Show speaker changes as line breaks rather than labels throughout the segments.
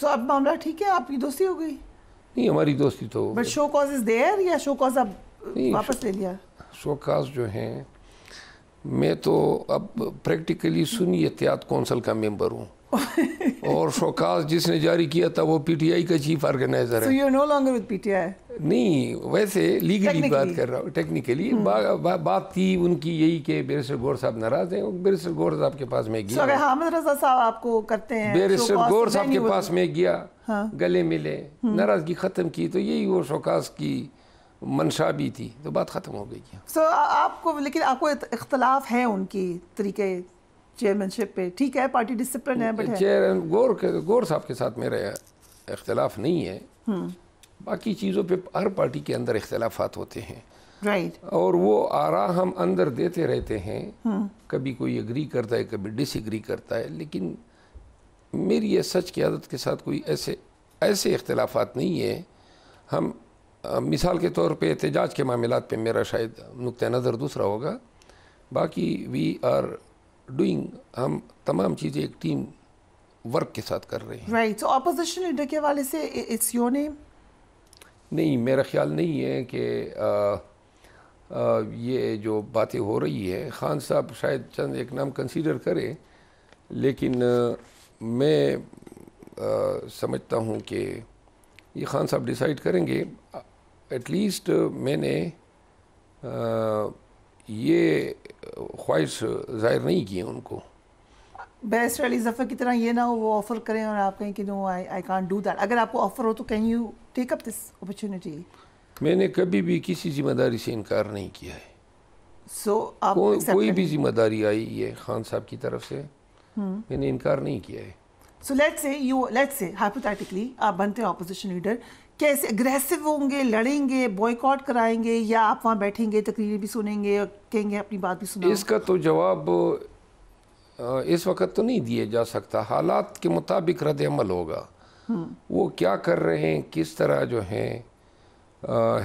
तो अब मामला ठीक है आपकी दोस्ती हो गई
नहीं हमारी दोस्ती तो but
show cause is there या शो कॉज अब वापस ले लिया
शो कॉज जो है मैं तो अब प्रैक्टिकली सुनी एहतियात कौंसल का मेंबर हूँ और शोकाज जिसने जारी किया था वो पीटीआई का चीफ ऑर्गेनाइजर so
है नो लॉन्गर विद पीटीआई नहीं
वैसे लीगली बात कर रहा हूँ टेक्निकली hmm. बा, बा, बात थी उनकी यही कि बेरिस्टर गौर साहब नाराज हैं बेरिस्टर गौर साहब के पास में गया
हामिद रजा साहब आपको करते हैं बेरिस्टर तो गौर साहब के पास में गया हाँ।
गले मिले hmm. नाराजगी खत्म की तो यही वो शोकाज की मंशा भी थी तो बात खत्म हो गई
सो so, आपको लेकिन आपको इख्तलाफ है उनकी तरीके चेयरमैनशिप पे ठीक है पार्टी डिसिप्लिन है बट चेयर
गौर गौर साहब के साथ मेरा इख्तलाफ नहीं है हम्म। बाकी चीज़ों पे हर पार्टी के अंदर इख्तलाफात होते हैं राइट right. और वो आरा हम अंदर देते रहते हैं हम्म। कभी कोई एग्री करता है कभी डिसग्री करता है लेकिन मेरी ये सच की आदत के साथ कोई ऐसे ऐसे इख्तलाफात नहीं है हम आ, मिसाल के तौर पे एहतजाज के मामला पे मेरा शायद नुक़ नज़र दूसरा होगा बाकी वी आर डूइंग हम तमाम चीज़ें एक टीम वर्क के साथ कर रहे हैं
राइट सो ऑपोजिशन लीडर के हवाले से इट्स योर नेम
नहीं मेरा ख्याल नहीं है कि ये जो बातें हो रही है खान साहब शायद चंद एक नाम कंसीडर करें लेकिन आ, मैं आ, समझता हूँ कि ये खान साहब डिसाइड करेंगे एटलीस्ट मैंने आ, ये ख्वाहिश जाहिर नहीं की उनको
बेस्ट वाली जफ़र की तरह ये ना हो वो ऑफ़र करें और आप कहें कि no I I can't do that अगर आपको ऑफ़र हो तो can you take up this opportunity
मैंने कभी भी किसी जिम्मेदारी से इनकार नहीं किया है
सो so, आप को, कोई भी
जिम्मेदारी आई है खान साहब की तरफ से hmm. मैंने इनकार नहीं किया है
so let's say you let's say hypothetically आप बनते हैं ऑपोजिशन लीडर कैसे अग्रेसिव होंगे लड़ेंगे बॉयकॉट कराएंगे या आप वहाँ बैठेंगे तकरीर भी सुनेंगे कहेंगे अपनी बात भी सुनेंगे इसका
तो जवाब इस वक्त तो नहीं दिए जा सकता हालात के मुताबिक रद्द अमल होगा हम्म। वो क्या कर रहे हैं किस तरह जो हैं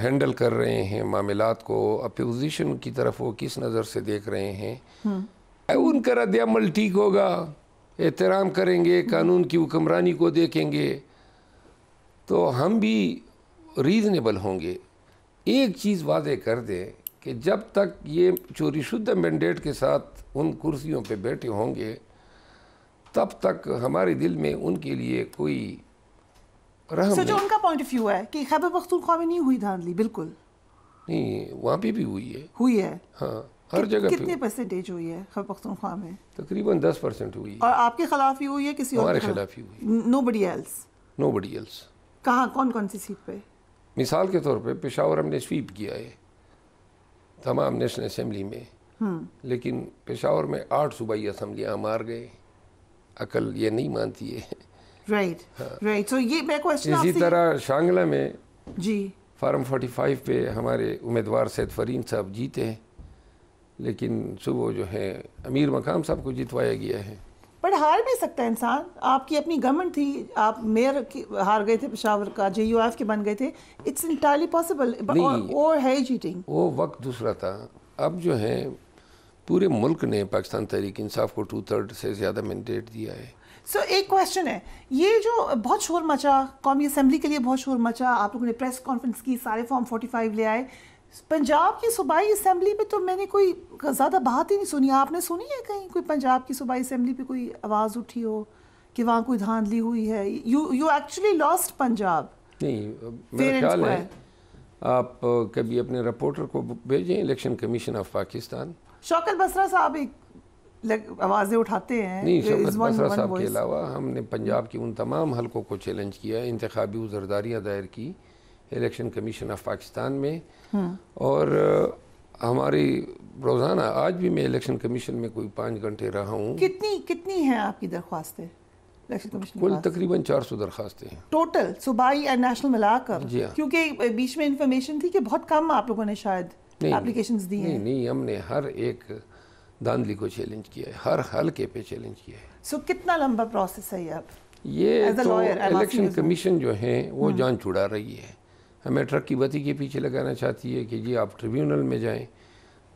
हैंडल कर रहे हैं मामला को अपोजिशन की तरफ वो किस नज़र से देख रहे हैं हम्म। उनका रद्द अमल ठीक होगा एहतराम करेंगे कानून की हुक्मरानी को देखेंगे तो हम भी रीज़नेबल होंगे एक चीज़ वादे कर दें कि जब तक ये चोरी शुद्ध मैंडेट के साथ उन कुर्सियों पे बैठे होंगे तब तक हमारे दिल में उनके लिए कोई रहम so, जो उनका
पॉइंट ऑफ व्यू है कि खैबर पख्तूनख्वा में नहीं हुई धांधली बिल्कुल
नहीं वहाँ पे भी हुई है हुई है हाँ हर जगह कितने
परसेंटेज हुई है खैबर पख्तूनख्वा में
तकरीबन दस परसेंट हुई है और
आपके खिलाफ ही हुई है किसी और हमारे खिलाफ ही हुई nobody else
nobody else
कहाँ कौन कौन सी सीट पे
मिसाल के तौर पे पेशावर हमने स्वीप किया है तमाम नेशनल असम्बली में हम्म। लेकिन पेशावर में आठ सूबाई असम्बलियाँ मार गए अकल ये नहीं मानती है
राइट राइट सो ये मैं क्वेश्चन इसी
तरह शांगला में जी फार्म 45 पे हमारे उम्मीदवार सैद फरीन साहब जीते हैं लेकिन सुबह जो है अमीर मकाम साहब को जितवाया गया है
बट हार भी सकता है इंसान आपकी अपनी गवर्नमेंट थी आप मेयर हार गए थे पेशावर का जे यू एफ के बन गए थे इट्स इंटायरली पॉसिबल और है चीटिंग
वो वक्त दूसरा था अब जो है पूरे मुल्क ने पाकिस्तान तहरीक इंसाफ को टू थर्ड से ज़्यादा मैंडेट दिया है
सो so, एक क्वेश्चन है ये जो बहुत शोर मचा कौमी असम्बली के लिए बहुत शोर मचा आप लोगों ने प्रेस कॉन्फ्रेंस की सारे फॉर्म 45 ले आए पंजाब की सूबाई असम्बली में तो मैंने कोई ज़्यादा बात ही नहीं सुनी आपने सुनी है कहीं कोई पंजाब की सूबाई असम्बली पे कोई आवाज़ उठी हो कि वहाँ कोई धांधली हुई है you you actually lost Punjab
नहीं मेरा ख्याल है आप कभी अपने रिपोर्टर को भेजें election commission of Pakistan
Shaukat Basra साहब एक आवाज़ें उठाते हैं नहीं शौकत बसरा साहब के अलावा हमने
पंजाब के उन तमाम हलकों को चैलेंज किया इंतबी उजरदारियाँ दायर की इलेक्शन कमीशन ऑफ पाकिस्तान में हम्म। और हमारी रोज़ाना आज भी मैं इलेक्शन कमीशन में कोई पाँच घंटे रहा हूँ कितनी
कितनी हैं आपकी दरख्वास्तें कुल तकरीबन
चार सौ दरखास्तें हैं
टोटल सूबाई एंड नेशनल मिलाकर जी हाँ क्योंकि बीच में इंफॉर्मेशन थी कि बहुत कम आप लोगों ने शायद एप्लीकेशन दी हैं नहीं
नहीं हमने हर एक दांधली को चैलेंज किया है हर हल्के पे चैलेंज किया है
सो so, कितना लंबा प्रोसेस है ये अब ये इलेक्शन कमीशन
तो जो है वो हम्म। जान छुड़ा रही है हमें ट्रक की बत्ती के पीछे लगाना चाहती है कि जी आप ट्रिब्यूनल में जाएं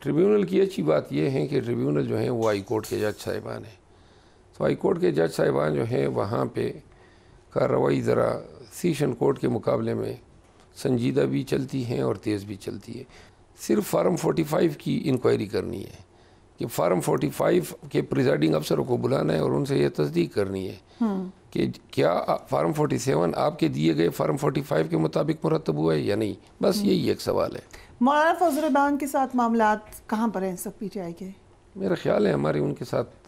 ट्रिब्यूनल की अच्छी बात यह है कि ट्रिब्यूनल जो है वो हाई कोर्ट के जज साहिबान हैं तो हाई कोर्ट के जज साहिबान जो हैं वहाँ पे कार्रवाई ज़रा सीशन कोर्ट के मुकाबले में संजीदा भी चलती हैं और तेज़ भी चलती है सिर्फ फार्म 45 की इंक्वायरी करनी है कि फार्म 45 के प्रिजाइडिंग अफसर को बुलाना है और उनसे यह तस्दीक करनी है हम्म। कि क्या फार्म 47 आपके दिए गए फार्म 45 के मुताबिक मुरतब हुआ है या नहीं बस हम्म। यही एक सवाल है
मौलाना फजलबान के साथ मामला कहाँ पर हैं सब पी टी के मेरा ख्याल है हमारे
उनके साथ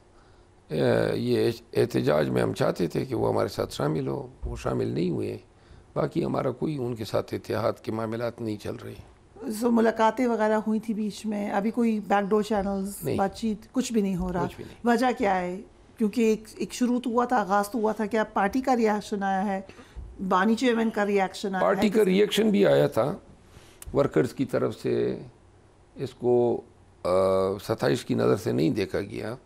ये एहतजाज में हम चाहते थे कि वो हमारे साथ शामिल हो वो शामिल नहीं हुए बाकी हमारा कोई उनके साथ एहतियात के मामला नहीं चल रहे
सो मुलाकातें वगैरह हुई थी बीच में अभी कोई बैकडोर चैनल्स बातचीत कुछ भी नहीं हो रहा वजह क्या है क्योंकि एक एक शुरू तो हुआ था आगाज तो हुआ था क्या पार्टी का रिएक्शन आया है बानी चेयरमैन का रिएक्शन आया पार्टी का रिएक्शन भी
आया था वर्कर्स की तरफ से इसको सतश की नज़र से नहीं देखा गया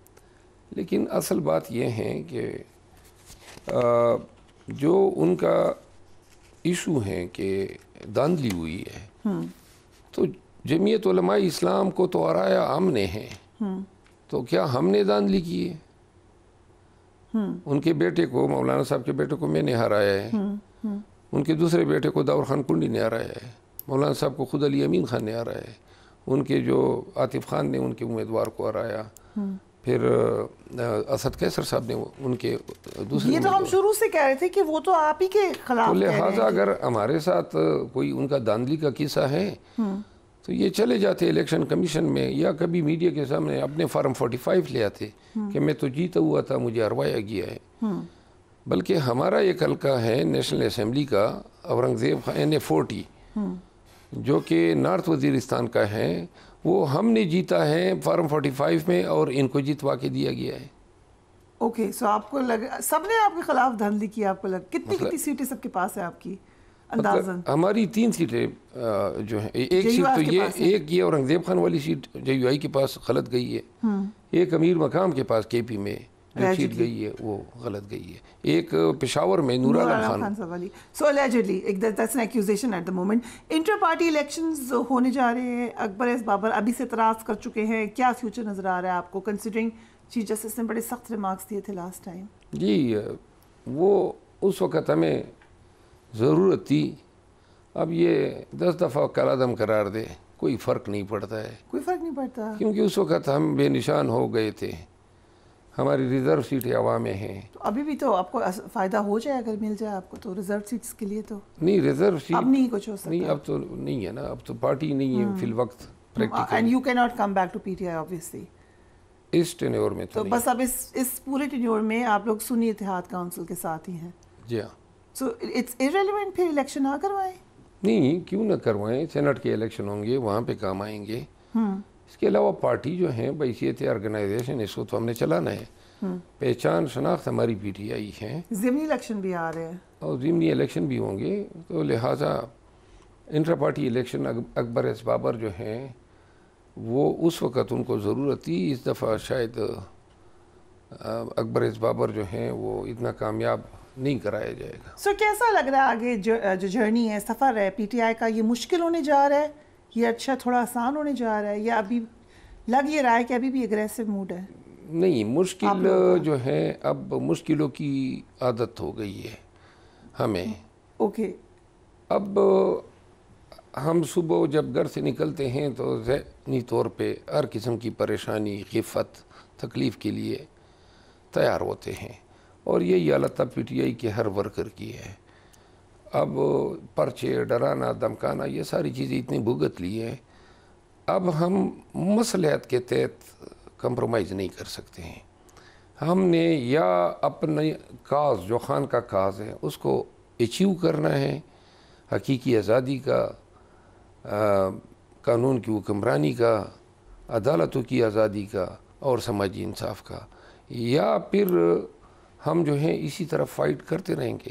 लेकिन असल बात यह है कि जो उनका इशू है कि धांधली हुई है हम्म। तो जमीयत इस्लाम को तो आराया हमने हैं हम्म। तो क्या हमने दानली की है हम्म। उनके बेटे को मौलाना साहब के बेटे को मैंने हराया है हम्म, उनके दूसरे बेटे को दाऊर खान कुंडी ने हराया है मौलाना साहब को खुद अली अमीन खान ने हराया है उनके जो आतिफ खान ने उनके उम्मीदवार को हराया फिर असद कैसर साहब ने उनके दूसरे ये तो हम
शुरू से कह रहे थे कि वो तो आप ही के खिलाफ तो लिहाजा अगर
हमारे साथ कोई उनका दांधली का किस्सा है हम्म। तो ये चले जाते इलेक्शन कमीशन में या कभी मीडिया के सामने अपने फोर्टी 45 ले आते हम्म। कि मैं तो जीता हुआ था मुझे हरवाया गया है हम्म। बल्कि हमारा एक हल्का है नेशनल असम्बली का Aurangzeb Khan N A forty जो कि नॉर्थ वजीरिस्तान का है वो हमने जीता है फार्म 45 में और इनको जीतवा के दिया गया है
ओके okay, सो so आपको लग सबने आपके खिलाफ धांधली की आपको लग कितनी मतलब, कितनी सीटें सबके पास है आपकी मतलब अंदाजन मतलब,
हमारी तीन सीटें जो हैं एक सीट तो ये एक ये औरंगजेब खान वाली सीट जे के पास गलत गई है हम्म। एक अमीर मकाम के पास के पी में जो चीज गई है वो गलत गई है एक पेशावर में नूर आलम खान
सवाली सो एलिजिडली एक that's an accusation at the moment inter party elections होने जा रहे हैं अकबर एस बाबर अभी से तराज कर चुके हैं क्या फ्यूचर नज़र आ रहा है आपको कंसिडरिंग चीफ जस्टिस ने बड़े सख्त रिमार्क्स दिए थे लास्ट टाइम
जी वो उस वक़्त हमें ज़रूरत थी अब ये दस दफ़ा कलादम करार दे कोई फ़र्क नहीं पड़ता है
कोई फ़र्क नहीं पड़ता क्योंकि
उस वक़्त हम बेनिशान हो गए थे हमारी रिजर्व सीटें हवा में हैं
तो अभी भी तो आपको फ़ायदा हो जाए अगर मिल जाए आपको तो रिजर्व सीट्स के लिए तो नहीं रिजर्व सीट अब नहीं कुछ हो सकता नहीं अब
तो नहीं है ना अब तो पार्टी नहीं है हम्म। फिल वक्त and you
can not come back to PTI obviously
इस टेन्योर में तो, तो बस अब
इस इस पूरे टेन्योर में आप लोग सुनी इतिहाद काउंसिल के साथ ही हैं जी सो हाँ। इट्स फिर इलेक्शन ना करवाएं
नहीं क्यों ना करवाएं सेनेट के इलेक्शन होंगे वहाँ पे काम आएंगे हम्म। इसके अलावा पार्टी जो है बैसीत ऑर्गेनाइजेशन इसको तो हमने चलाना है हम्म। पहचान शनाख्त हमारी पी टी आई है
ज़िमनी इलेक्शन भी आ रहे हैं
और ज़िमनी इलेक्शन भी होंगे तो लिहाजा inter party election Akbar S Babar जो हैं वो उस वक़्त उनको ज़रूरत थी इस दफ़ा शायद अकबर एस बाबर जो हैं वो इतना कामयाब नहीं कराया जाएगा
सर कैसा लग रहा है आगे जो, जर्नी है सफ़र है पी टी आई का ये मुश्किल होने जा रहा है ये अच्छा थोड़ा आसान होने जा रहा है या अभी लग ये रहा है कि अभी भी एग्रेसिव मूड है
नहीं मुश्किल जो है अब मुश्किलों की आदत हो गई है हमें ओके अब हम सुबह जब घर से निकलते हैं तो जहनी तौर पे हर किस्म की परेशानी खिफत तकलीफ़ के लिए तैयार होते हैं और यही अलता पी टी आई के हर वर्कर की है अब पर्चे डराना धमकाना ये सारी चीज़ें इतनी भुगत ली हैं अब हम मसलहत के तहत कंप्रोमाइज़ नहीं कर सकते हैं हमने या अपने काज जो खान का काज है उसको अचीव करना है हकीकी आज़ादी का आ, कानून की हुक्मरानी का अदालतों की आज़ादी का और समाजी इंसाफ का या फिर हम जो हैं इसी तरह फ़ाइट करते रहेंगे